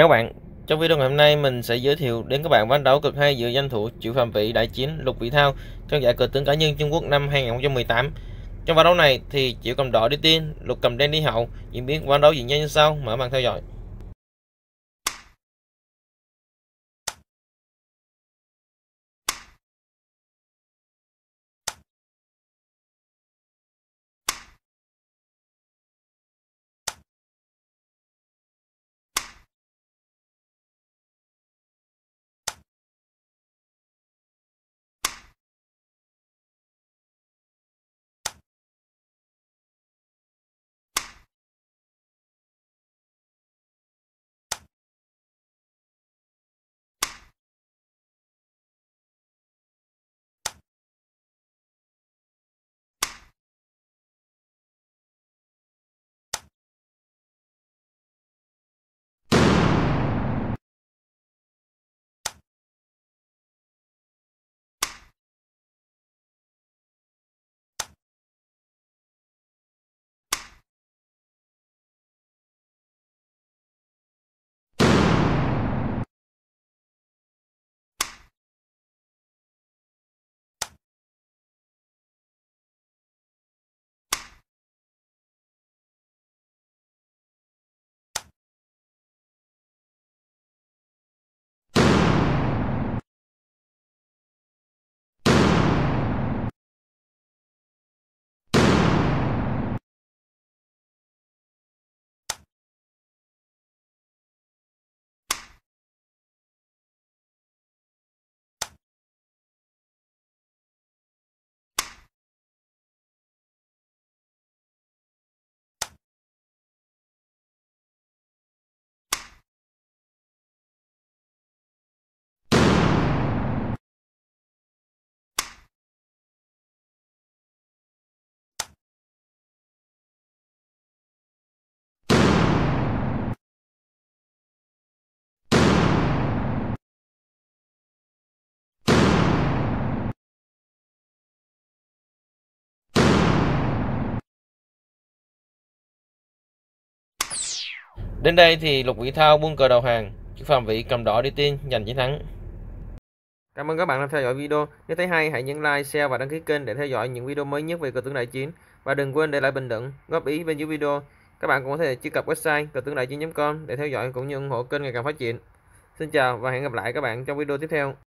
Chào các bạn, trong video ngày hôm nay mình sẽ giới thiệu đến các bạn ván đấu cực hay giữa danh thủ Triệu Phạm vị đại chiến Lục vị Thao trong giải cờ tướng cá nhân Trung Quốc năm 2018. Trong ván đấu này thì Triệu cầm đỏ đi tiên, Lục cầm đen đi hậu, diễn biến ván đấu diễn ra như sau, mở màn theo dõi. Đến đây thì Lục Vĩ Thao buông cờ đầu hàng, chiếc phạm vị cầm đỏ đi tiên giành chiến thắng. Cảm ơn các bạn đã theo dõi video. Nếu thấy hay hãy nhấn like, share và đăng ký kênh để theo dõi những video mới nhất về cờ tướng đại chiến và đừng quên để lại bình luận, góp ý bên dưới video. Các bạn cũng có thể truy cập website cờ tướng đại chiến.com để theo dõi cũng như ủng hộ kênh ngày càng phát triển. Xin chào và hẹn gặp lại các bạn trong video tiếp theo.